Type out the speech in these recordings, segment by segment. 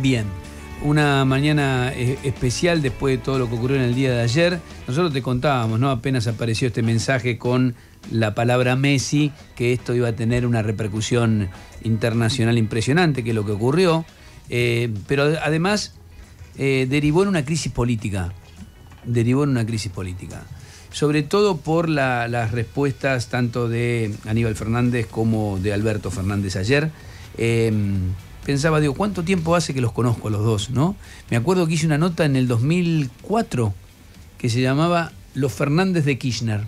Bien. Una mañana eh, especial después de todo lo que ocurrió en el día de ayer. Nosotros te contábamos, ¿no? Apenas apareció este mensaje con la palabra Messi, que esto iba a tener una repercusión internacional impresionante, que es lo que ocurrió. Eh, pero además eh, derivó en una crisis política. Derivó en una crisis política. Sobre todo por las respuestas tanto de Aníbal Fernández como de Alberto Fernández ayer pensaba, digo, ¿cuánto tiempo hace que los conozco a los dos? ¿no? Me acuerdo que hice una nota en el 2004 que se llamaba Los Fernández de Kirchner,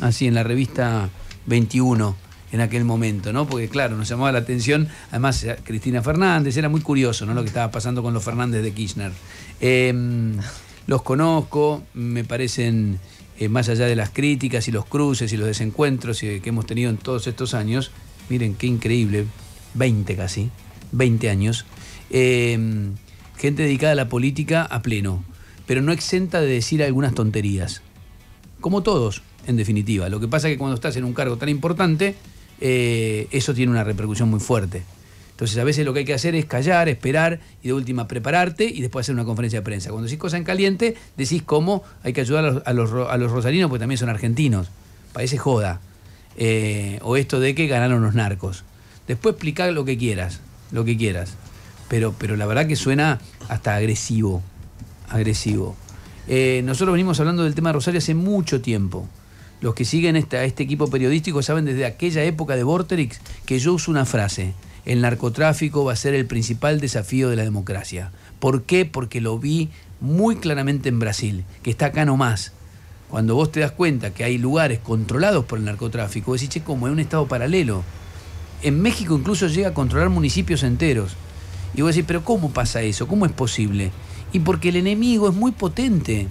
así en la revista 21 en aquel momento, ¿no? Porque claro, nos llamaba la atención, además eh, Cristina Fernández, era muy curioso, ¿no? Lo que estaba pasando con los Fernández de Kirchner. Em, los conozco, me parecen, eh, más allá de las críticas y los cruces y los desencuentros eh, que hemos tenido en todos estos años, miren qué increíble, 20 casi, 20 años, em, gente dedicada a la política a pleno, pero no exenta de decir algunas tonterías. Como todos, en definitiva. Lo que pasa es que cuando estás en un cargo tan importante, eh, eso tiene una repercusión muy fuerte. Entonces a veces lo que hay que hacer es callar, esperar y de última prepararte y después hacer una conferencia de prensa. Cuando decís cosas en caliente, decís cómo hay que ayudar a los, rosarinos, porque también son argentinos. Parece joda. Eh, o esto de que ganaron los narcos. Después explicar lo que quieras lo que quieras. Pero, pero la verdad que suena hasta agresivo. Agresivo. Eh, nosotros venimos hablando del tema de Rosario hace mucho tiempo. Los que siguen este equipo periodístico saben desde aquella época de Vorterix que yo uso una frase. El narcotráfico va a ser el principal desafío de la democracia. ¿Por qué? Porque lo vi muy claramente en Brasil, que está acá nomás. Cuando vos te das cuenta que hay lugares controlados por el narcotráfico, decís, che, como es un estado paralelo en México incluso llega a controlar municipios enteros. Y vos decís, pero ¿cómo pasa eso? ¿Cómo es posible? Y porque el enemigo es muy potente,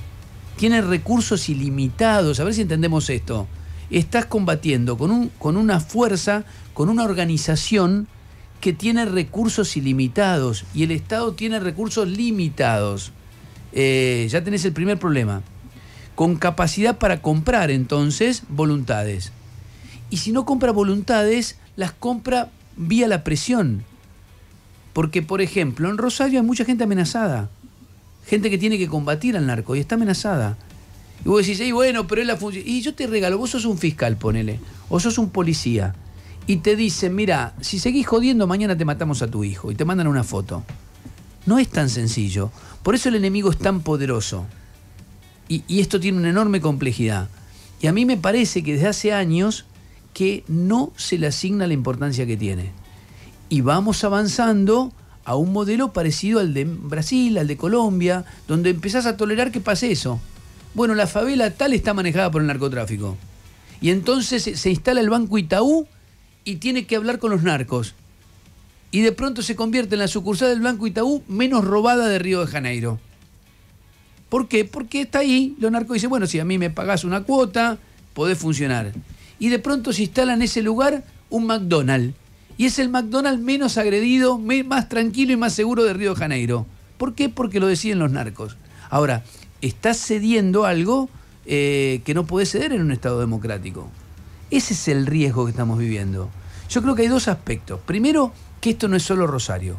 tiene recursos ilimitados. A ver si entendemos esto. Estás combatiendo con, un, con una fuerza, con una organización que tiene recursos ilimitados y el Estado tiene recursos limitados. Eh, ya tenés el primer problema. Con capacidad para comprar entonces voluntades. Y si no compra voluntades, las compra vía la presión. Porque, por ejemplo, en Rosario hay mucha gente amenazada. Gente que tiene que combatir al narco y está amenazada. Y vos decís, bueno, pero es la función. Y yo te regalo, vos sos un fiscal, ponele. O sos un policía. Y te dicen, mira, si seguís jodiendo, mañana te matamos a tu hijo. Y te mandan una foto. No es tan sencillo. Por eso el enemigo es tan poderoso. Y, y esto tiene una enorme complejidad. Y a mí me parece que desde hace años que no se le asigna la importancia que tiene. Y vamos avanzando a un modelo parecido al de Brasil, al de Colombia, donde empezás a tolerar que pase eso. Bueno, la favela tal está manejada por el narcotráfico. Y entonces se instala el Banco Itaú y tiene que hablar con los narcos. Y de pronto se convierte en la sucursal del Banco Itaú menos robada de Río de Janeiro. ¿Por qué? Porque está ahí, los narcos dicen, bueno, si a mí me pagás una cuota, podés funcionar y de pronto se instala en ese lugar un McDonald's. Y es el McDonald's menos agredido, más tranquilo y más seguro de Río de Janeiro. ¿Por qué? Porque lo deciden los narcos. Ahora, está cediendo algo eh, que no puede ceder en un Estado democrático. Ese es el riesgo que estamos viviendo. Yo creo que hay dos aspectos. Primero, que esto no es solo Rosario.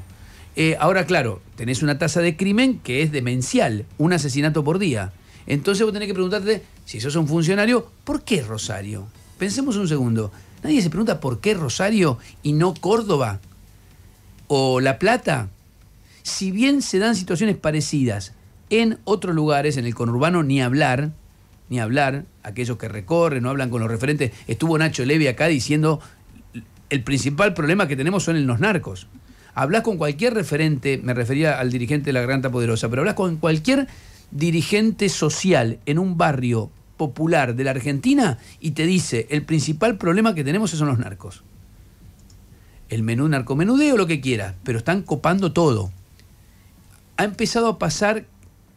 Eh, ahora, claro, tenés una tasa de crimen que es demencial, un asesinato por día. Entonces vos tenés que preguntarte, si sos un funcionario, ¿por qué Rosario? Pensemos un segundo. Nadie se pregunta por qué Rosario y no Córdoba o La Plata. Si bien se dan situaciones parecidas en otros lugares, en el conurbano, ni hablar, ni hablar, aquellos que recorren, no hablan con los referentes. Estuvo Nacho Levi acá diciendo el principal problema que tenemos son los narcos. Hablas con cualquier referente, me refería al dirigente de la Granta Poderosa, pero hablas con cualquier dirigente social en un barrio popular de la Argentina y te dice, el principal problema que tenemos son los narcos. El menú narcomenudeo, lo que quieras, pero están copando todo. Ha empezado a pasar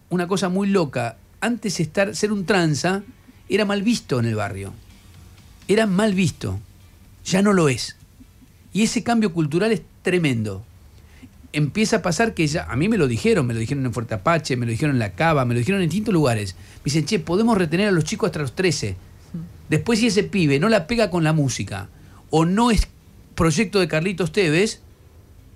una cosa muy loca. Antes estar, ser un tranza era mal visto en el barrio. Era mal visto. Ya no lo es. Y ese cambio cultural es tremendo empieza a pasar que ella a mí me lo dijeron, me lo dijeron en Fuerte Apache, me lo dijeron en La Cava, me lo dijeron en distintos lugares. Me dicen, che, podemos retener a los chicos hasta los 13. Después si ese pibe no la pega con la música o no es proyecto de Carlitos Tevez,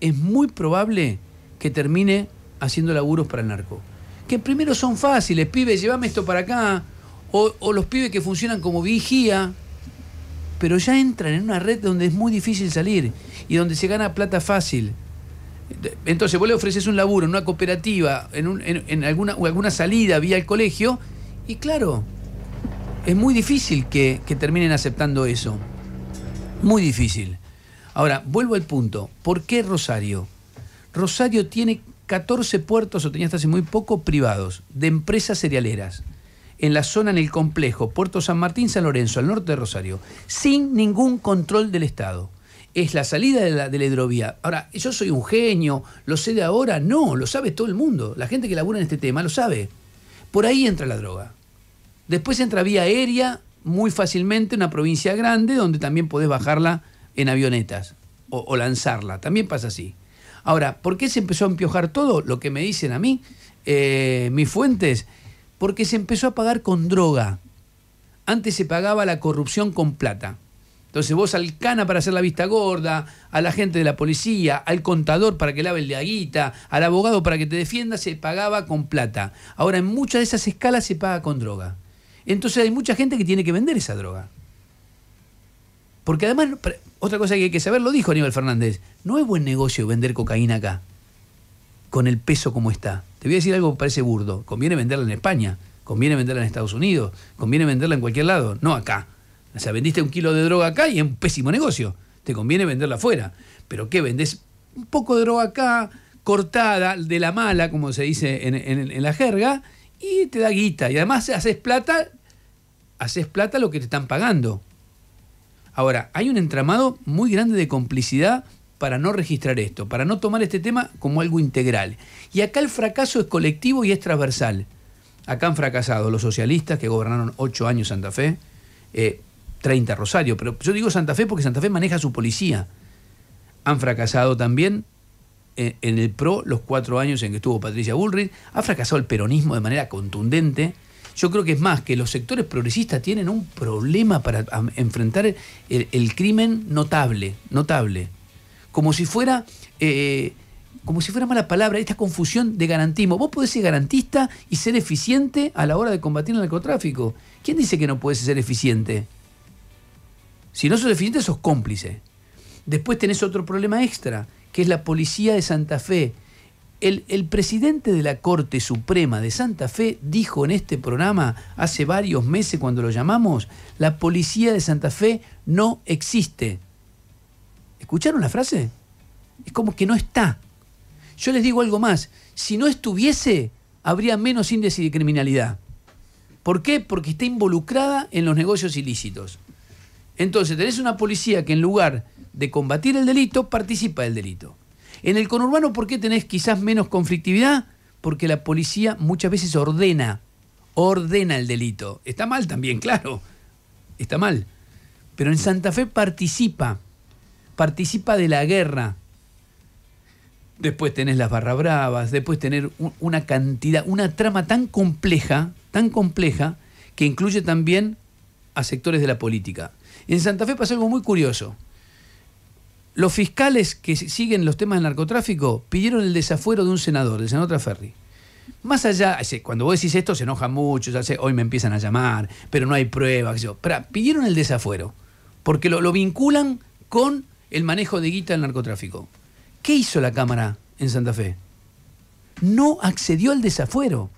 es muy probable que termine haciendo laburos para el narco. Que primero son fáciles, pibes, llévame esto para acá, o, o los pibes que funcionan como vigía, pero ya entran en una red donde es muy difícil salir y donde se gana plata fácil entonces vos le ofreces un laburo en una cooperativa, en, alguna, o alguna salida vía el colegio, y claro, es muy difícil que, que terminen aceptando eso. Muy difícil. Ahora, vuelvo al punto. ¿Por qué Rosario? Rosario tiene 14 puertos, o tenía hasta hace muy poco, privados, de empresas cerealeras, en la zona, en el complejo, Puerto San Martín, San Lorenzo, al norte de Rosario, sin ningún control del Estado es la salida de la, hidrovía. Ahora, yo soy un genio, lo sé de ahora, no, lo sabe todo el mundo. La gente que labura en este tema lo sabe. Por ahí entra la droga. Después entra vía aérea muy fácilmente una provincia grande donde también podés bajarla en avionetas o, lanzarla. También pasa así. Ahora, ¿por qué se empezó a empiojar todo? Lo que me dicen a mí, eh, mis fuentes, porque se empezó a pagar con droga. Antes se pagaba la corrupción con plata. Entonces vos al cana para hacer la vista gorda, a la gente de la policía, al contador para que lave el de aguita, al abogado para que te defienda, se pagaba con plata. Ahora en muchas de esas escalas se paga con droga. Entonces hay mucha gente que tiene que vender esa droga. Porque además, otra cosa que hay que saber, lo dijo Aníbal Fernández, no es buen negocio vender cocaína acá, con el peso como está. Te voy a decir algo que parece burdo, conviene venderla en España, conviene venderla en Estados Unidos, conviene venderla en cualquier lado, no acá. O sea, vendiste un kilo de droga acá y es un pésimo negocio. Te conviene venderla afuera. Pero ¿qué vendés? Un poco de droga acá, cortada, de la mala, como se dice en, la jerga, y te da guita. Y además haces plata, haces plata lo que te están pagando. Ahora, hay un entramado muy grande de complicidad para no registrar esto, para no tomar este tema como algo integral. Y acá el fracaso es colectivo y es transversal. Acá han fracasado los socialistas que gobernaron ocho años Santa Fe, eh, 30 Rosario, pero yo digo Santa Fe porque Santa Fe maneja su policía. Han fracasado también eh, en, el PRO los cuatro años en que estuvo Patricia Bullrich, ha fracasado el peronismo de manera contundente. Yo creo que es más que los sectores progresistas tienen un problema para enfrentar el, crimen notable, notable. Como si fuera... Eh, como si fuera mala palabra, esta confusión de garantismo. Vos podés ser garantista y ser eficiente a la hora de combatir el narcotráfico. ¿Quién dice que no podés ser eficiente? Si no sos deficiente sos cómplice. Después tenés otro problema extra, que es la policía de Santa Fe. El, el, presidente de la Corte Suprema de Santa Fe dijo en este programa hace varios meses cuando lo llamamos, la policía de Santa Fe no existe. ¿Escucharon la frase? Es como que no está. Yo les digo algo más, si no estuviese, habría menos índice de criminalidad. ¿Por qué? Porque está involucrada en los negocios ilícitos. Entonces tenés una policía que en lugar de combatir el delito, participa del delito. En el conurbano, ¿por qué tenés quizás menos conflictividad? Porque la policía muchas veces ordena, ordena el delito. Está mal también, claro, está mal. Pero en Santa Fe participa, participa de la guerra. Después tenés las barra bravas, después tener una cantidad, una trama tan compleja, tan compleja, que incluye también a sectores de la política. En Santa Fe pasó algo muy curioso. Los fiscales que siguen los temas del narcotráfico pidieron el desafuero de un senador, del senador Traferri. Más allá, cuando vos decís esto se enoja mucho, ya sé, hoy me empiezan a llamar, pero no hay pruebas. Yo, pero pidieron el desafuero, porque lo, lo vinculan con el manejo de guita del narcotráfico. ¿Qué hizo la Cámara en Santa Fe? No accedió al desafuero.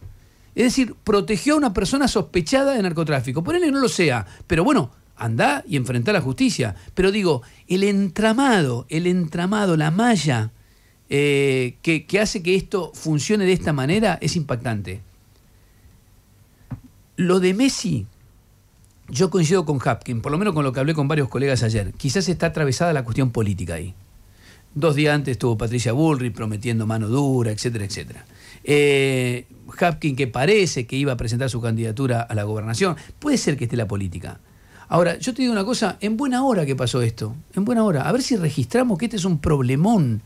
Es decir, protegió a una persona sospechada de narcotráfico. Ponele que no lo sea, pero bueno, andá y enfrentar la justicia. Pero digo, el entramado, el entramado, la malla eh, que, hace que esto funcione de esta manera es impactante. Lo de Messi, yo coincido con Hapkin, por lo menos con lo que hablé con varios colegas ayer. Quizás está atravesada la cuestión política ahí. Dos días antes estuvo Patricia Bullrich prometiendo mano dura, etcétera, etcétera. Eh, Hapkin que parece que iba a presentar su candidatura a la gobernación. Puede ser que esté la política. Ahora, yo te digo una cosa, en buena hora que pasó esto, en buena hora, a ver si registramos que este es un problemón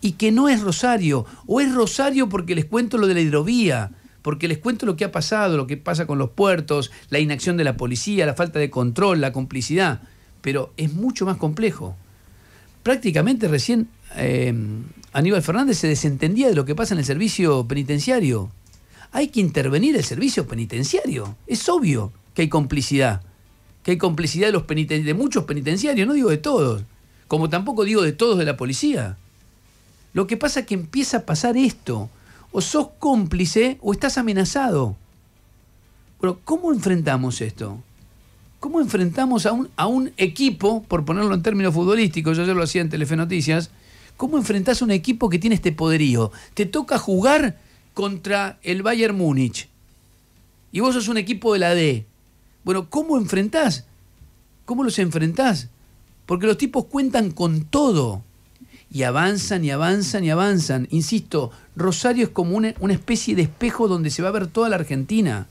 y que no es Rosario, o es Rosario porque les cuento lo de la hidrovía, porque les cuento lo que ha pasado, lo que pasa con los puertos, la inacción de la policía, la falta de control, la complicidad, pero es mucho más complejo. Prácticamente recién eh, Aníbal Fernández se desentendía de lo que pasa en el servicio penitenciario. Hay que intervenir el servicio penitenciario, es obvio que hay complicidad que hay complicidad de, muchos penitenciarios, no digo de todos, como tampoco digo de todos de la policía. Lo que pasa es que empieza a pasar esto. O sos cómplice o estás amenazado. Pero ¿cómo enfrentamos esto? ¿Cómo enfrentamos a un, a un equipo, por ponerlo en términos futbolísticos, yo ya lo hacía en Telefe Noticias, ¿cómo enfrentás a un equipo que tiene este poderío? Te toca jugar contra el Bayern Múnich. Y vos sos un equipo de la D. Bueno, ¿cómo enfrentás? ¿Cómo los enfrentás? Porque los tipos cuentan con todo y avanzan y avanzan y avanzan. Insisto, Rosario es como una, especie de espejo donde se va a ver toda la Argentina.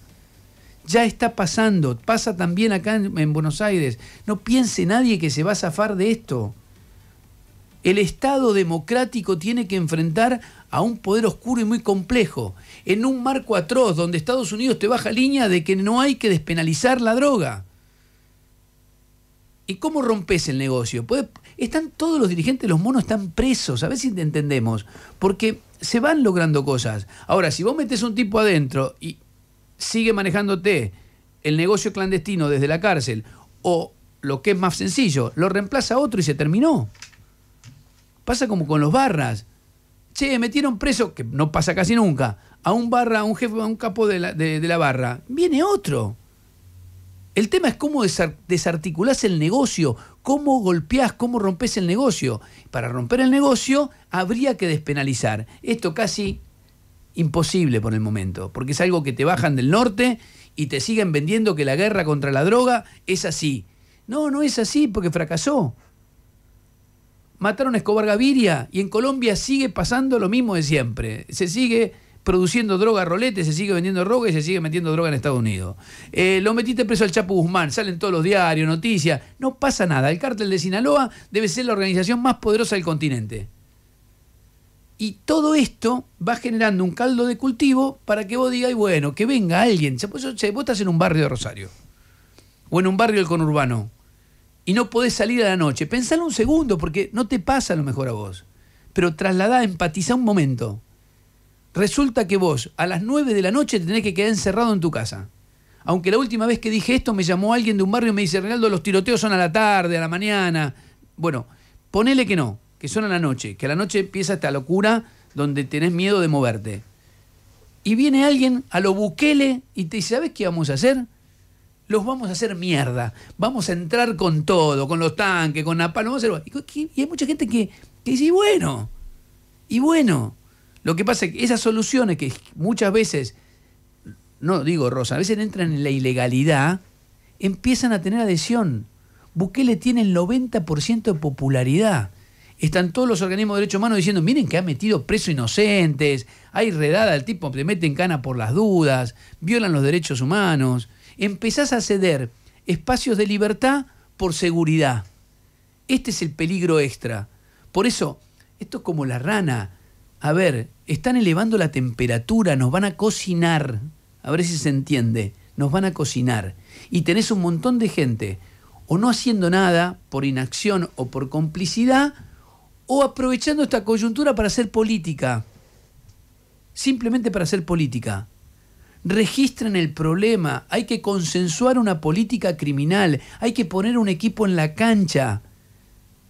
Ya está pasando, pasa también acá en, en Buenos Aires. No piense nadie que se va a zafar de esto. El Estado democrático tiene que enfrentar a un poder oscuro y muy complejo, en un marco atroz donde Estados Unidos te baja línea de que no hay que despenalizar la droga. ¿Y cómo rompes el negocio? Pues, están todos los dirigentes los monos están presos, a ver si te entendemos, porque se van logrando cosas. Ahora, si vos metes un tipo adentro y sigue manejándote el negocio clandestino desde la cárcel, o lo que es más sencillo, lo reemplaza otro y se terminó. Pasa como con los barras che, metieron preso, que no pasa casi nunca, a un barra, a un jefe, a un capo de la, de, la barra, viene otro. El tema es cómo desarticulás el negocio, cómo golpeás, cómo rompes el negocio. Para romper el negocio habría que despenalizar. Esto casi imposible por el momento, porque es algo que te bajan del norte y te siguen vendiendo que la guerra contra la droga es así. No, no es así porque fracasó mataron a Escobar Gaviria y en Colombia sigue pasando lo mismo de siempre. Se sigue produciendo droga a rolete, se sigue vendiendo droga y se sigue metiendo droga en Estados Unidos. Eh, lo metiste preso al Chapo Guzmán, salen todos los diarios, noticias, no pasa nada. El cártel de Sinaloa debe ser la organización más poderosa del continente. Y todo esto va generando un caldo de cultivo para que vos digas, bueno, que venga alguien. Vos estás en un barrio de Rosario, o en un barrio del conurbano, y no podés salir a la noche, pensalo un segundo, porque no te pasa a lo mejor a vos. Pero trasladá, empatiza un momento. Resulta que vos a las 9 de la noche tenés que quedar encerrado en tu casa. Aunque la última vez que dije esto me llamó alguien de un barrio y me dice, Reinaldo, los tiroteos son a la tarde, a la mañana. Bueno, ponele que no, que son a la noche, que a la noche empieza esta locura donde tenés miedo de moverte. Y viene alguien a lo buquele y te dice, ¿sabes qué vamos a hacer? los vamos a hacer mierda. Vamos a entrar con todo, con los tanques, con la a Y, y hay mucha gente que, que dice, bueno, y bueno. Lo que pasa es que esas soluciones que muchas veces, no digo Rosa, a veces entran en la ilegalidad, empiezan a tener adhesión. Bukele tiene el 90% de popularidad. Están todos los organismos de derechos humanos diciendo, miren que ha metido presos inocentes, hay redada, al tipo le meten cana por las dudas, violan los derechos humanos empezás a ceder espacios de libertad por seguridad. Este es el peligro extra. Por eso, esto es como la rana. A ver, están elevando la temperatura, nos van a cocinar. A ver si se entiende. Nos van a cocinar. Y tenés un montón de gente o no haciendo nada por inacción o por complicidad, o aprovechando esta coyuntura para hacer política. Simplemente para hacer política registren el problema, hay que consensuar una política criminal, hay que poner un equipo en la cancha,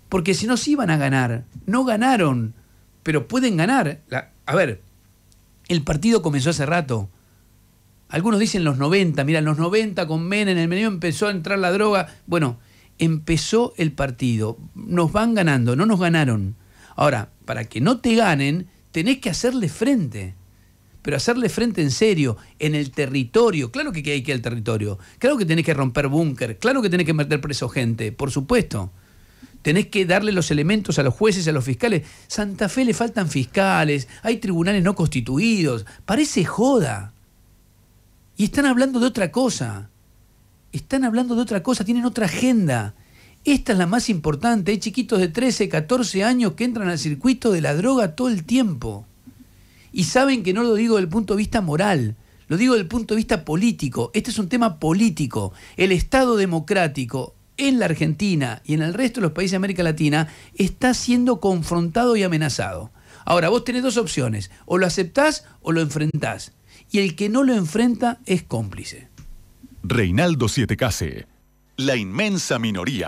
porque si no, se iban a ganar. No ganaron, pero pueden ganar. a ver, el partido comenzó hace rato. Algunos dicen los 90, mira, los 90 con Menem, en el medio empezó a entrar la droga. Bueno, empezó el partido, nos van ganando, no nos ganaron. Ahora, para que no te ganen, tenés que hacerle frente pero hacerle frente en serio, en el territorio. Claro que hay que ir al territorio. Claro que tenés que romper búnker. Claro que tenés que meter preso gente, por supuesto. Tenés que darle los elementos a los jueces, a los fiscales. Santa Fe le faltan fiscales, hay tribunales no constituidos. Parece joda. Y están hablando de otra cosa. Están hablando de otra cosa, tienen otra agenda. Esta es la más importante. Hay chiquitos de 13, 14 años que entran al circuito de la droga todo el tiempo. Y saben que no lo digo del punto de vista moral, lo digo del punto de vista político. Este es un tema político. El Estado democrático en la Argentina y en el resto de los países de América Latina está siendo confrontado y amenazado. Ahora, vos tenés dos opciones, o lo aceptás o lo enfrentás. Y el que no lo enfrenta es cómplice. Reinaldo Siete Case, la inmensa minoría.